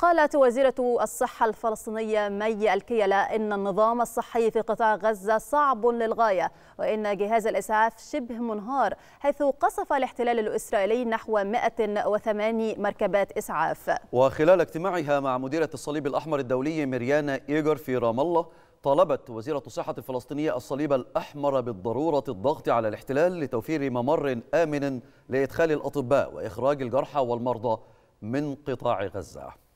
قالت وزيرة الصحة الفلسطينية مي الكيلة إن النظام الصحي في قطاع غزة صعب للغاية وإن جهاز الإسعاف شبه منهار حيث قصف الاحتلال الإسرائيلي نحو 108 مركبات إسعاف وخلال اجتماعها مع مديرة الصليب الأحمر الدولي مريانا إيجر في رام الله طالبت وزيرة الصحة الفلسطينية الصليب الأحمر بالضرورة الضغط على الاحتلال لتوفير ممر آمن لإدخال الأطباء وإخراج الجرحى والمرضى من قطاع غزة